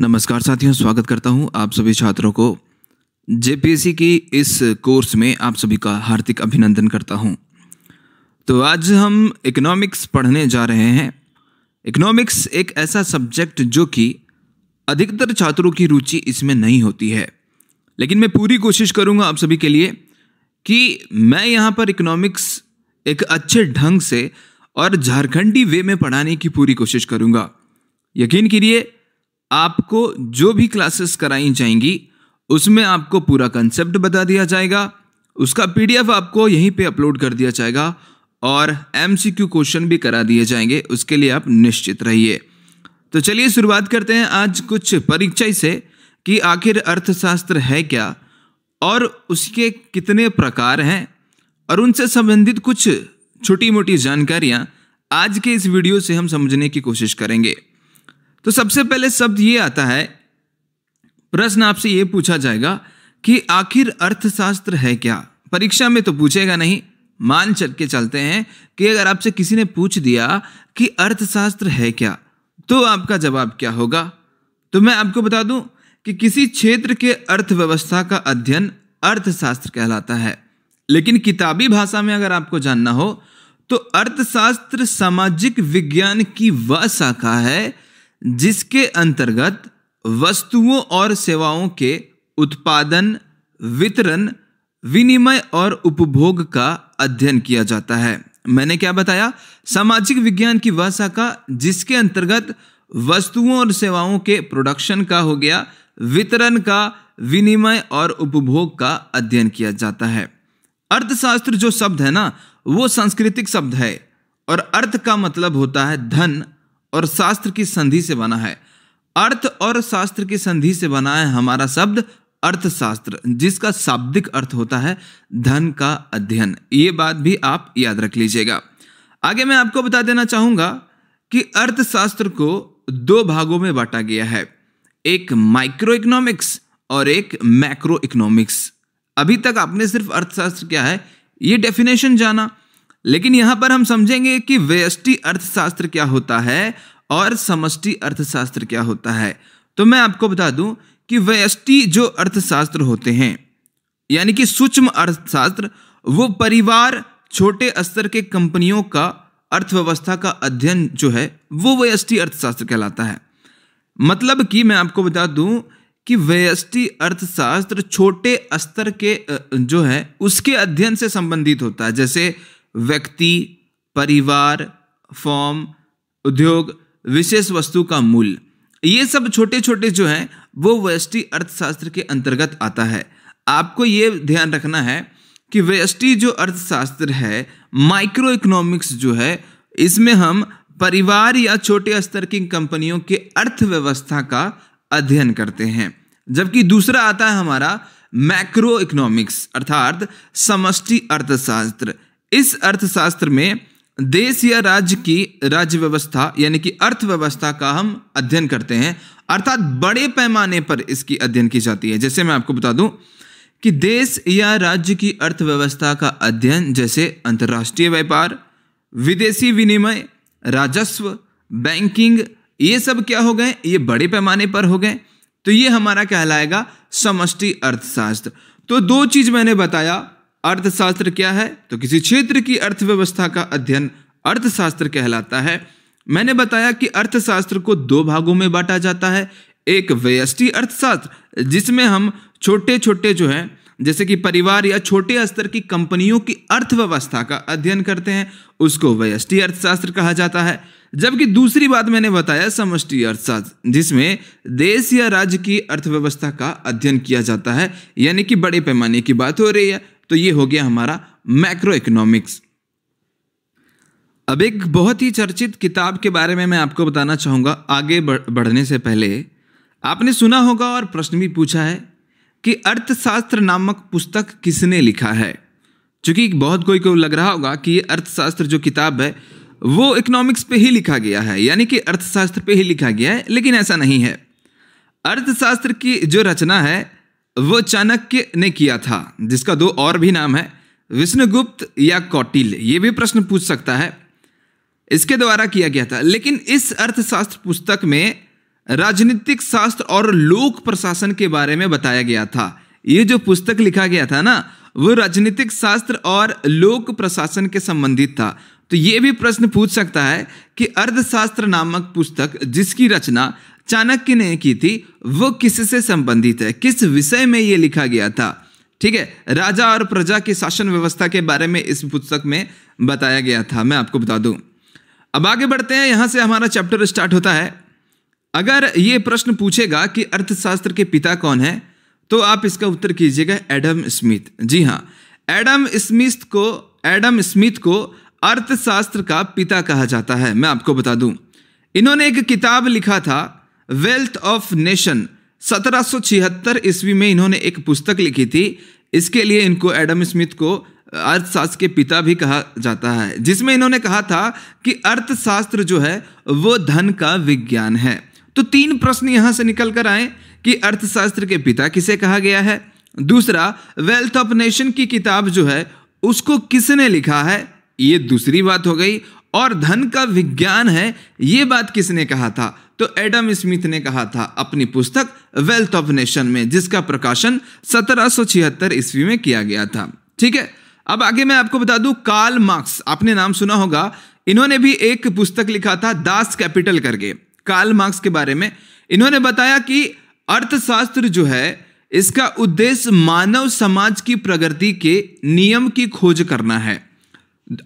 नमस्कार साथियों स्वागत करता हूं आप सभी छात्रों को जेपीएससी की इस कोर्स में आप सभी का हार्दिक अभिनंदन करता हूं तो आज हम इकोनॉमिक्स पढ़ने जा रहे हैं इकोनॉमिक्स एक ऐसा सब्जेक्ट जो कि अधिकतर छात्रों की रुचि इसमें नहीं होती है लेकिन मैं पूरी कोशिश करूंगा आप सभी के लिए कि मैं यहाँ पर इकोनॉमिक्स एक अच्छे ढंग से और झारखंडी वे में पढ़ाने की पूरी कोशिश करूंगा यकीन कीजिए आपको जो भी क्लासेस कराई जाएंगी उसमें आपको पूरा कंसेप्ट बता दिया जाएगा उसका पीडीएफ आपको यहीं पे अपलोड कर दिया जाएगा और एमसीक्यू क्वेश्चन भी करा दिए जाएंगे उसके लिए आप निश्चित रहिए तो चलिए शुरुआत करते हैं आज कुछ परिचय से कि आखिर अर्थशास्त्र है क्या और उसके कितने प्रकार हैं और उनसे संबंधित कुछ छोटी मोटी जानकारियाँ आज के इस वीडियो से हम समझने की कोशिश करेंगे तो सबसे पहले शब्द ये आता है प्रश्न आपसे ये पूछा जाएगा कि आखिर अर्थशास्त्र है क्या परीक्षा में तो पूछेगा नहीं मान चल के चलते हैं कि अगर आपसे किसी ने पूछ दिया कि अर्थशास्त्र है क्या तो आपका जवाब क्या होगा तो मैं आपको बता दूं कि किसी क्षेत्र के अर्थव्यवस्था का अध्ययन अर्थशास्त्र कहलाता है लेकिन किताबी भाषा में अगर आपको जानना हो तो अर्थशास्त्र सामाजिक विज्ञान की वह शाखा है जिसके अंतर्गत वस्तुओं और सेवाओं के उत्पादन वितरण विनिमय और उपभोग का अध्ययन किया जाता है मैंने क्या बताया सामाजिक विज्ञान की वह शाखा जिसके अंतर्गत वस्तुओं और सेवाओं के प्रोडक्शन का हो गया वितरण का विनिमय और उपभोग का अध्ययन किया जाता है अर्थशास्त्र जो शब्द है ना वो सांस्कृतिक शब्द है और अर्थ का मतलब होता है धन और शास्त्र की संधि से बना है अर्थ और शास्त्र की संधि से बना है हमारा शब्द अर्थशास्त्र जिसका शाब्दिक अर्थ होता है धन का अध्ययन ये बात भी आप याद रख लीजिएगा आगे मैं आपको बता देना चाहूंगा कि अर्थशास्त्र को दो भागों में बांटा गया है एक माइक्रो इकोनॉमिक्स और एक मैक्रो इकोनॉमिक्स अभी तक आपने सिर्फ अर्थशास्त्र क्या है ये डेफिनेशन जाना लेकिन यहां पर हम समझेंगे कि व्यष्टि अर्थशास्त्र क्या होता है और समष्टि अर्थशास्त्र क्या होता है तो मैं आपको बता दूं कि व्यष्टि जो अर्थशास्त्र होते हैं यानी कि सूक्ष्म अर्थशास्त्र वो परिवार छोटे स्तर के कंपनियों का अर्थव्यवस्था का अध्ययन जो है वो व्यष्टि अर्थशास्त्र कहलाता है मतलब कि मैं आपको बता दूं कि व्यष्टि अर्थशास्त्र छोटे स्तर के जो है उसके अध्ययन से संबंधित होता है जैसे व्यक्ति परिवार फॉर्म उद्योग विशेष वस्तु का मूल्य ये सब छोटे छोटे जो हैं वो व्यष्टि अर्थशास्त्र के अंतर्गत आता है आपको ये ध्यान रखना है कि व्यष्टि जो अर्थशास्त्र है माइक्रो इकोनॉमिक्स जो है इसमें हम परिवार या छोटे स्तर की कंपनियों के अर्थव्यवस्था का अध्ययन करते हैं जबकि दूसरा आता है हमारा मैक्रो इकोनॉमिक्स अर्थात समष्टि अर्थशास्त्र इस अर्थशास्त्र में देश या राज्य की राज्य व्यवस्था यानी कि अर्थव्यवस्था का हम अध्ययन करते हैं अर्थात बड़े पैमाने पर इसकी अध्ययन की जाती है जैसे मैं आपको बता दूं कि देश या राज्य की अर्थव्यवस्था का अध्ययन जैसे अंतर्राष्ट्रीय व्यापार विदेशी विनिमय राजस्व बैंकिंग ये सब क्या हो गए ये बड़े पैमाने पर हो गए तो ये हमारा कहलाएगा समष्टि अर्थशास्त्र तो दो चीज मैंने बताया अर्थशास्त्र क्या है तो किसी क्षेत्र की अर्थव्यवस्था का अध्ययन अर्थशास्त्र कहलाता है मैंने बताया कि अर्थशास्त्र को दो भागों में बांटा जाता है एक व्यष्टि अर्थशास्त्र जिसमें हम छोटे छोटे जो हैं जैसे कि परिवार या छोटे स्तर की कंपनियों की अर्थव्यवस्था का अध्ययन करते हैं उसको व्यष्टि अर्थशास्त्र कहा जाता है जबकि दूसरी बात मैंने बताया समष्टि अर्थशास्त्र जिसमें देश या राज्य की अर्थव्यवस्था का अध्ययन किया जाता है यानी कि बड़े पैमाने की बात हो रही है तो ये हो गया हमारा मैक्रो इकोनॉमिक्स अब एक बहुत ही चर्चित किताब के बारे में मैं आपको बताना चाहूँगा आगे बढ़ने से पहले आपने सुना होगा और प्रश्न भी पूछा है कि अर्थशास्त्र नामक पुस्तक किसने लिखा है क्योंकि बहुत कोई को लग रहा होगा कि ये अर्थशास्त्र जो किताब है वो इकोनॉमिक्स पे ही लिखा गया है यानी कि अर्थशास्त्र पे ही लिखा गया है लेकिन ऐसा नहीं है अर्थशास्त्र की जो रचना है वो चाणक्य ने किया था जिसका दो और भी नाम है विष्णुगुप्त या कौटिल ये भी प्रश्न पूछ सकता है इसके द्वारा किया गया था लेकिन इस अर्थशास्त्र पुस्तक में राजनीतिक शास्त्र और लोक प्रशासन के बारे में बताया गया था ये जो पुस्तक लिखा गया था ना वो राजनीतिक शास्त्र और लोक प्रशासन के संबंधित था तो ये भी प्रश्न पूछ सकता है कि अर्थशास्त्र नामक पुस्तक जिसकी रचना चाणक्य ने की थी वो किससे संबंधित है किस विषय में ये लिखा गया था ठीक है राजा और प्रजा की शासन व्यवस्था के बारे में इस पुस्तक में बताया गया था मैं आपको बता दूं अब आगे बढ़ते हैं यहां से हमारा चैप्टर स्टार्ट होता है अगर ये प्रश्न पूछेगा कि अर्थशास्त्र के पिता कौन है तो आप इसका उत्तर कीजिएगा एडम स्मिथ जी हाँ एडम स्मिथ को एडम स्मिथ को अर्थशास्त्र का पिता कहा जाता है मैं आपको बता दूं इन्होंने एक किताब लिखा था वेल्थ ऑफ नेशन छिहत्तर ईस्वी में इन्होंने एक पुस्तक लिखी थी इसके लिए इनको एडम स्मिथ को अर्थशास्त्र के पिता भी कहा जाता है जिसमें इन्होंने कहा था कि अर्थशास्त्र जो है वो धन का विज्ञान है तो तीन प्रश्न यहां से निकल कर आए कि अर्थशास्त्र के पिता किसे कहा गया है दूसरा वेल्थ ऑफ नेशन की किताब जो है उसको किसने लिखा है ये दूसरी बात हो गई और धन का विज्ञान है ये बात किसने कहा था तो एडम स्मिथ ने कहा था अपनी पुस्तक वेल्थ ऑफ नेशन में जिसका प्रकाशन सत्रह ईस्वी में किया गया था ठीक है अब आगे मैं आपको बता दूं कार्ल मार्क्स आपने नाम सुना होगा इन्होंने भी एक पुस्तक लिखा था दास कैपिटल करके कार्ल मार्क्स के बारे में इन्होंने बताया कि अर्थशास्त्र जो है इसका उद्देश्य मानव समाज की प्रगति के नियम की खोज करना है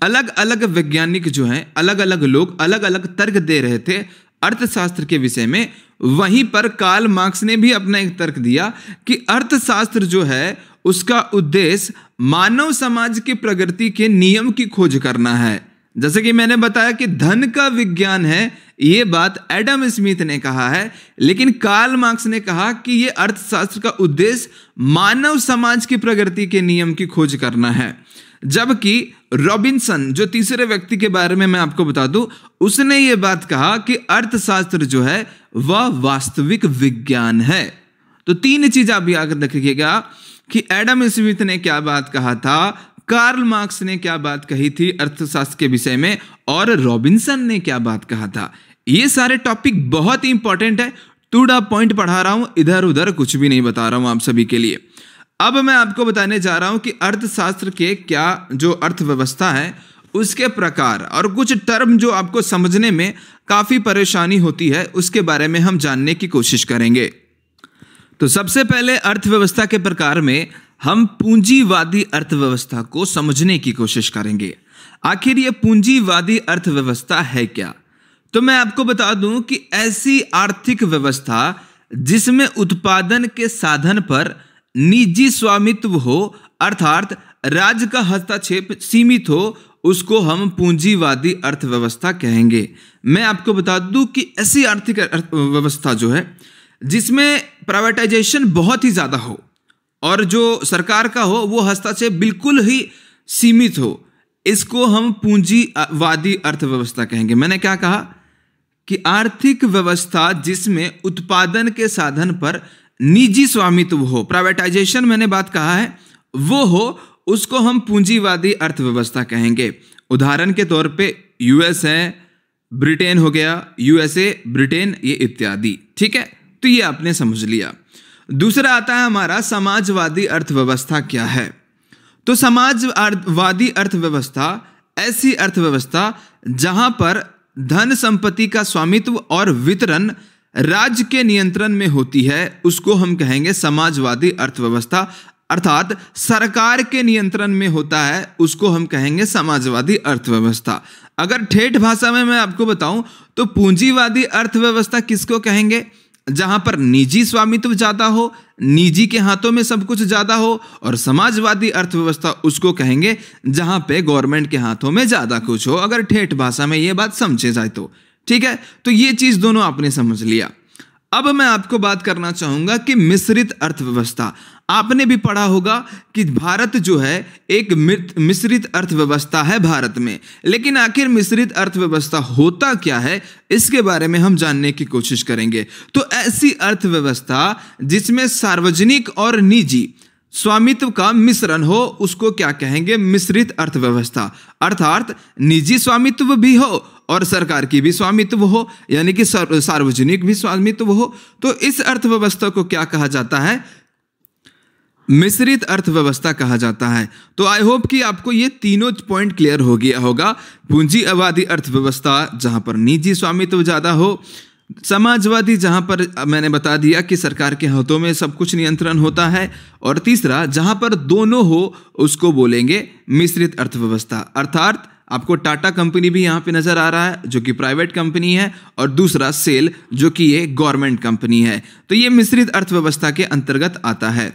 अलग अलग वैज्ञानिक जो हैं अलग अलग लोग अलग अलग तर्क दे रहे थे अर्थशास्त्र के विषय में वहीं पर कार्ल मार्क्स ने भी अपना एक तर्क दिया कि अर्थशास्त्र जो है उसका उद्देश्य मानव समाज की प्रगति के नियम की खोज करना है जैसे कि मैंने बताया कि धन का विज्ञान है ये बात एडम स्मिथ ने कहा है लेकिन कार्ल मार्क्स ने कहा कि यह अर्थशास्त्र का उद्देश्य मानव समाज की प्रगति के नियम की खोज करना है जबकि रॉबिन्सन जो तीसरे व्यक्ति के बारे में मैं आपको बता दूं उसने ये बात कहा कि अर्थशास्त्र जो है वह वास्तविक विज्ञान है तो तीन चीज आप याद रखिएगा कि एडम स्मिथ ने क्या बात कहा था कार्ल मार्क्स ने क्या बात कही थी अर्थशास्त्र के विषय में और रॉबिन्सन ने क्या बात कहा था ये सारे टॉपिक बहुत ही इंपॉर्टेंट है टू डा पॉइंट पढ़ा रहा हूं इधर उधर कुछ भी नहीं बता रहा हूं आप सभी के लिए अब मैं आपको बताने जा रहा हूं कि अर्थशास्त्र के क्या जो अर्थव्यवस्था है उसके प्रकार और कुछ टर्म जो आपको समझने में काफ़ी परेशानी होती है उसके बारे में हम जानने की कोशिश करेंगे तो सबसे पहले अर्थव्यवस्था के प्रकार में हम पूंजीवादी अर्थव्यवस्था को समझने की कोशिश करेंगे आखिर यह पूंजीवादी अर्थव्यवस्था है क्या तो मैं आपको बता दूं कि ऐसी आर्थिक व्यवस्था जिसमें उत्पादन के साधन पर निजी स्वामित्व हो अर्थात राज्य का हस्तक्षेप सीमित हो उसको हम पूंजीवादी अर्थव्यवस्था कहेंगे मैं आपको बता दूं कि ऐसी आर्थिक अर्थव्यवस्था जो है जिसमें प्राइवेटाइजेशन बहुत ही ज़्यादा हो और जो सरकार का हो वो हस्तक्षेप बिल्कुल ही सीमित हो इसको हम पूंजीवादी अर्थव्यवस्था कहेंगे मैंने क्या कहा कि आर्थिक व्यवस्था जिसमें उत्पादन के साधन पर निजी स्वामित्व हो प्राइवेटाइजेशन मैंने बात कहा है वो हो उसको हम पूंजीवादी अर्थव्यवस्था कहेंगे उदाहरण के तौर पे यूएस है ब्रिटेन हो गया यूएसए ब्रिटेन ये इत्यादि ठीक है तो ये आपने समझ लिया दूसरा आता है हमारा समाजवादी अर्थव्यवस्था क्या है तो समाजवादी अर्थव्यवस्था ऐसी अर्थव्यवस्था जहां पर धन संपत्ति का स्वामित्व और वितरण राज्य के नियंत्रण में होती है उसको हम कहेंगे समाजवादी अर्थव्यवस्था अर्थात सरकार के नियंत्रण में होता है उसको हम कहेंगे समाजवादी अर्थव्यवस्था अगर ठेठ भाषा में मैं आपको बताऊं तो पूंजीवादी अर्थव्यवस्था किसको कहेंगे जहां पर निजी स्वामित्व ज़्यादा हो निजी के हाथों में सब कुछ ज़्यादा हो और समाजवादी अर्थव्यवस्था उसको कहेंगे जहां पे गवर्नमेंट के हाथों में ज़्यादा कुछ हो अगर ठेठ भाषा में ये बात समझे जाए तो ठीक है तो ये चीज दोनों आपने समझ लिया अब मैं आपको बात करना चाहूंगा कि मिश्रित अर्थव्यवस्था आपने भी पढ़ा होगा कि भारत जो है एक मिश्रित अर्थव्यवस्था है भारत में लेकिन आखिर मिश्रित अर्थव्यवस्था होता क्या है इसके बारे में हम जानने की कोशिश करेंगे तो ऐसी अर्थव्यवस्था जिसमें सार्वजनिक और निजी स्वामित्व का मिश्रण हो उसको क्या कहेंगे मिश्रित अर्थव्यवस्था अर्थात निजी स्वामित्व भी हो और सरकार की भी स्वामित्व हो यानी कि सार्वजनिक भी स्वामित्व हो तो इस अर्थव्यवस्था को क्या कहा जाता है मिश्रित अर्थव्यवस्था कहा जाता है तो आई होप कि आपको ये तीनों पॉइंट क्लियर हो गया होगा पूंजीवादी अर्थव्यवस्था जहां पर निजी स्वामित्व ज़्यादा हो समाजवादी जहां पर मैंने बता दिया कि सरकार के हाथों में सब कुछ नियंत्रण होता है और तीसरा जहां पर दोनों हो उसको बोलेंगे मिश्रित अर्थव्यवस्था अर्थात आपको टाटा कंपनी भी यहां पे नज़र आ रहा है जो कि प्राइवेट कंपनी है और दूसरा सेल जो कि ये गवर्नमेंट कंपनी है तो ये मिश्रित अर्थव्यवस्था के अंतर्गत आता है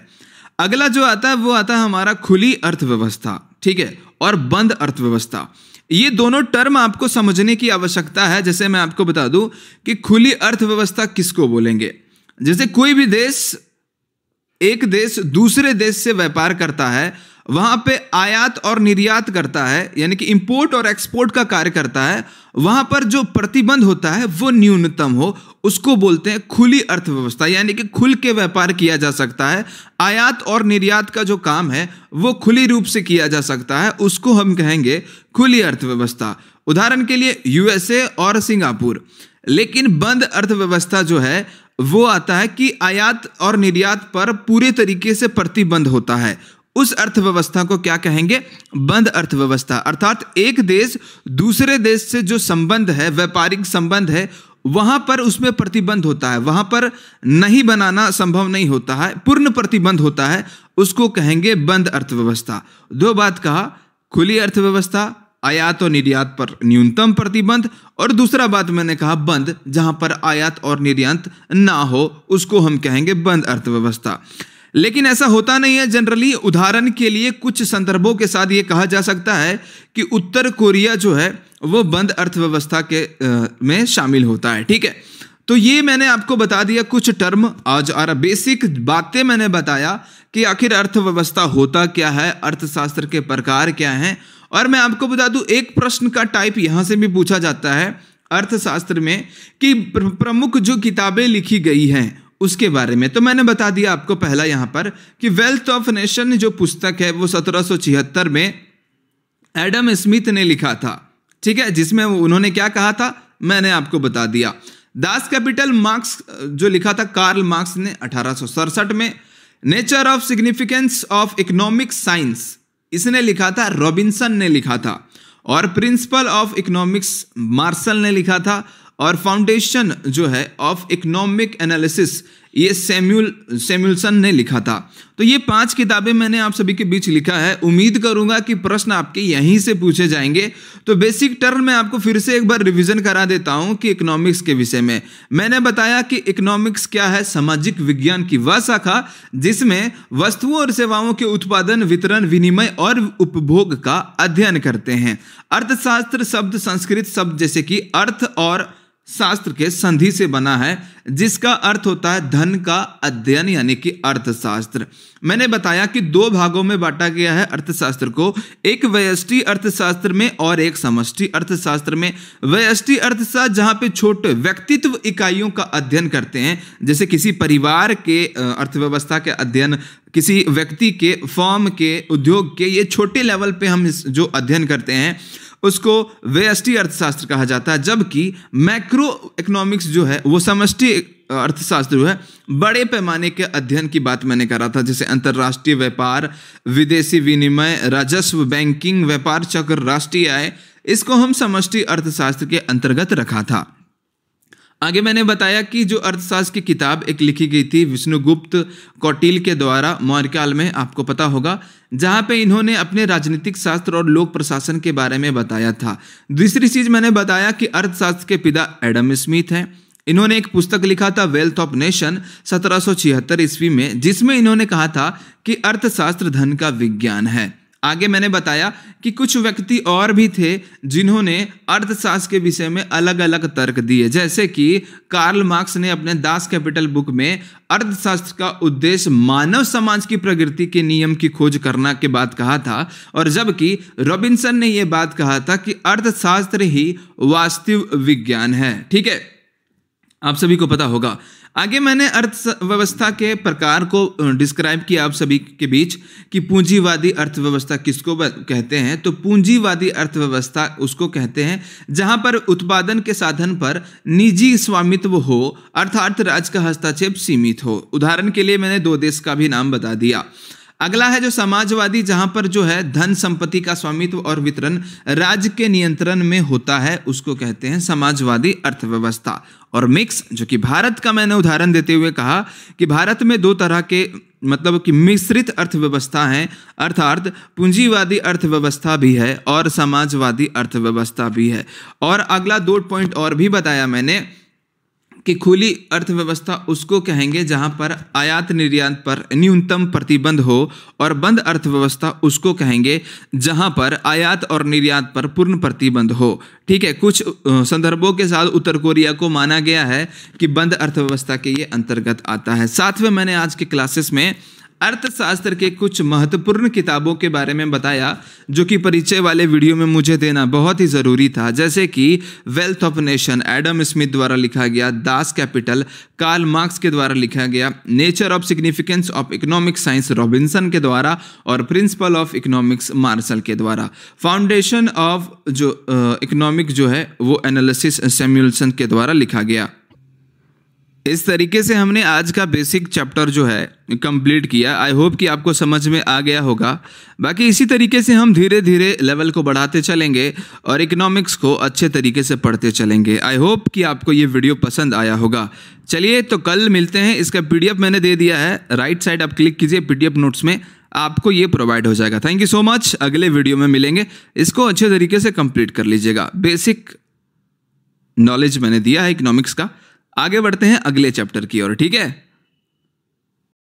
अगला जो आता है वो आता है हमारा खुली अर्थव्यवस्था ठीक है और बंद अर्थव्यवस्था ये दोनों टर्म आपको समझने की आवश्यकता है जैसे मैं आपको बता दूं कि खुली अर्थव्यवस्था किसको बोलेंगे जैसे कोई भी देश एक देश दूसरे देश से व्यापार करता है वहां पे आयात और निर्यात करता है यानी कि इंपोर्ट और एक्सपोर्ट का कार्य करता है वहां पर जो प्रतिबंध होता है वो न्यूनतम हो उसको बोलते हैं खुली अर्थव्यवस्था यानी कि खुल के व्यापार किया जा सकता है आयात और निर्यात का जो काम है वो खुली रूप से किया जा सकता है उसको हम कहेंगे खुली अर्थव्यवस्था उदाहरण के लिए यूएसए और सिंगापुर लेकिन बंद अर्थव्यवस्था जो है वो आता है कि आयात और निर्यात पर पूरे तरीके से प्रतिबंध होता है उस अर्थव्यवस्था को क्या कहेंगे बंद अर्थव्यवस्था अर्थात एक देश दूसरे देश से जो संबंध है व्यापारिक संबंध है वहां पर उसमें प्रतिबंध होता है वहां पर नहीं बनाना संभव नहीं होता है पूर्ण प्रतिबंध होता है उसको कहेंगे बंद अर्थव्यवस्था दो बात कहा खुली अर्थव्यवस्था आयात और निर्यात पर न्यूनतम प्रतिबंध और दूसरा बात मैंने कहा बंद जहां पर आयात और निर्यात ना हो उसको हम कहेंगे बंद अर्थव्यवस्था लेकिन ऐसा होता नहीं है जनरली उदाहरण के लिए कुछ संदर्भों के साथ ये कहा जा सकता है कि उत्तर कोरिया जो है वो बंद अर्थव्यवस्था के आ, में शामिल होता है ठीक है तो ये मैंने आपको बता दिया कुछ टर्म आज और बेसिक बातें मैंने बताया कि आखिर अर्थव्यवस्था होता क्या है अर्थशास्त्र के प्रकार क्या हैं और मैं आपको बता दूं एक प्रश्न का टाइप यहाँ से भी पूछा जाता है अर्थशास्त्र में कि प्रमुख जो किताबें लिखी गई हैं उसके बारे में तो मैंने बता दिया आपको पहला यहां पर कि वेल्थ ऑफ नेशन जो पुस्तक है वो सत्रह में एडम स्मिथ ने लिखा था ठीक है जिसमें उन्होंने क्या कहा था मैंने आपको बता दिया दास कैपिटल मार्क्स जो लिखा था कार्ल मार्क्स ने अठारह में nature of significance of economic science इसने लिखा था रॉबिन्सन ने लिखा था और प्रिंसिपल ऑफ इकोनॉमिक्स मार्शल ने लिखा था और फाउंडेशन जो है ऑफ इकोनॉमिक एनालिसिस ये सेम्यूल सेम्यूलसन ने लिखा था तो ये पांच किताबें मैंने आप सभी के बीच लिखा है उम्मीद करूंगा कि प्रश्न आपके यहीं से पूछे जाएंगे तो बेसिक टर्म में आपको फिर से एक बार रिवीजन करा देता हूं कि इकोनॉमिक्स के विषय में मैंने बताया कि इकोनॉमिक्स क्या है सामाजिक विज्ञान की वह शाखा जिसमें वस्तुओं और सेवाओं के उत्पादन वितरण विनिमय और उपभोग का अध्ययन करते हैं अर्थशास्त्र शब्द संस्कृत शब्द जैसे कि अर्थ और शास्त्र के संधि से बना है जिसका अर्थ होता है धन का अध्ययन यानी कि अर्थशास्त्र मैंने बताया कि दो भागों में बांटा गया है अर्थशास्त्र को एक व्यष्टि अर्थशास्त्र में और एक समष्टि अर्थशास्त्र में व्यष्टि अर्थशास्त्र जहां पे छोटे व्यक्तित्व इकाइयों का अध्ययन करते हैं जैसे किसी परिवार के अर्थव्यवस्था के अध्ययन किसी व्यक्ति के फॉर्म के उद्योग के ये छोटे लेवल पे हम जो अध्ययन करते हैं उसको व्यष्टि अर्थशास्त्र कहा जाता है जबकि मैक्रो इकोनॉमिक्स जो है वो समष्टि अर्थशास्त्र जो है बड़े पैमाने के अध्ययन की बात मैंने करा था जैसे अंतर्राष्ट्रीय व्यापार विदेशी विनिमय राजस्व बैंकिंग व्यापार चक्र राष्ट्रीय आय इसको हम समष्टि अर्थशास्त्र के अंतर्गत रखा था आगे मैंने बताया कि जो अर्थशास्त्र की किताब एक लिखी गई थी विष्णुगुप्त कौटिल के द्वारा मौर्यकाल में आपको पता होगा जहाँ पे इन्होंने अपने राजनीतिक शास्त्र और लोक प्रशासन के बारे में बताया था दूसरी चीज़ मैंने बताया कि अर्थशास्त्र के पिता एडम स्मिथ हैं इन्होंने एक पुस्तक लिखा था वेल्थ ऑफ नेशन सत्रह ईस्वी में जिसमें इन्होंने कहा था कि अर्थशास्त्र धन का विज्ञान है आगे मैंने बताया कि कुछ व्यक्ति और भी थे जिन्होंने अर्थशास्त्र के विषय में अलग अलग तर्क दिए जैसे कि कार्ल मार्क्स ने अपने दास कैपिटल बुक में अर्थशास्त्र का उद्देश्य मानव समाज की प्रगति के नियम की खोज करना के बाद कहा था और जबकि रॉबिन्सन ने यह बात कहा था कि अर्थशास्त्र ही वास्तविक विज्ञान है ठीक है आप सभी को पता होगा आगे मैंने अर्थव्यवस्था के प्रकार को डिस्क्राइब किया आप सभी के बीच कि पूंजीवादी अर्थव्यवस्था किसको कहते हैं तो पूंजीवादी अर्थव्यवस्था उसको कहते हैं जहां पर उत्पादन के साधन पर निजी स्वामित्व हो अर्थात राज्य का हस्तक्षेप सीमित हो उदाहरण के लिए मैंने दो देश का भी नाम बता दिया अगला है जो समाजवादी जहां पर जो है धन संपत्ति का स्वामित्व और वितरण राज्य के नियंत्रण में होता है उसको कहते हैं समाजवादी अर्थव्यवस्था और मिक्स जो कि भारत का मैंने उदाहरण देते हुए कहा कि भारत में दो तरह के मतलब कि मिश्रित अर्थव्यवस्था है अर्थात पूंजीवादी अर्थव्यवस्था भी है और समाजवादी अर्थव्यवस्था भी है और अगला दो पॉइंट और भी बताया मैंने कि खुली अर्थव्यवस्था उसको कहेंगे जहां पर आयात निर्यात पर न्यूनतम प्रतिबंध हो और बंद अर्थव्यवस्था उसको कहेंगे जहां पर आयात और निर्यात पर पूर्ण प्रतिबंध हो ठीक है कुछ संदर्भों के साथ उत्तर कोरिया को माना गया है कि बंद अर्थव्यवस्था के ये अंतर्गत आता है साथ में मैंने आज के क्लासेस में अर्थशास्त्र के कुछ महत्वपूर्ण किताबों के बारे में बताया जो कि परिचय वाले वीडियो में मुझे देना बहुत ही ज़रूरी था जैसे कि wealth of nation Adam Smith द्वारा लिखा गया दास कैपिटल कार्ल मार्क्स के द्वारा लिखा गया nature of significance of economic science Robinson के द्वारा और प्रिंसिपल ऑफ इकोनॉमिक्स मार्शल के द्वारा फाउंडेशन ऑफ जो इकोनॉमिक जो है वो एनालिसिस सेम्यूलसन के द्वारा लिखा गया इस तरीके से हमने आज का बेसिक चैप्टर जो है कंप्लीट किया आई होप कि आपको समझ में आ गया होगा बाकी इसी तरीके से हम धीरे धीरे लेवल को बढ़ाते चलेंगे और इकोनॉमिक्स को अच्छे तरीके से पढ़ते चलेंगे आई होप कि आपको ये वीडियो पसंद आया होगा चलिए तो कल मिलते हैं इसका पीडीएफ मैंने दे दिया है राइट साइड आप क्लिक कीजिए पीडीएफ नोट्स में आपको ये प्रोवाइड हो जाएगा थैंक यू सो मच अगले वीडियो में मिलेंगे इसको अच्छे तरीके से कंप्लीट कर लीजिएगा बेसिक नॉलेज मैंने दिया है इकोनॉमिक्स का आगे बढ़ते हैं अगले चैप्टर की ओर ठीक है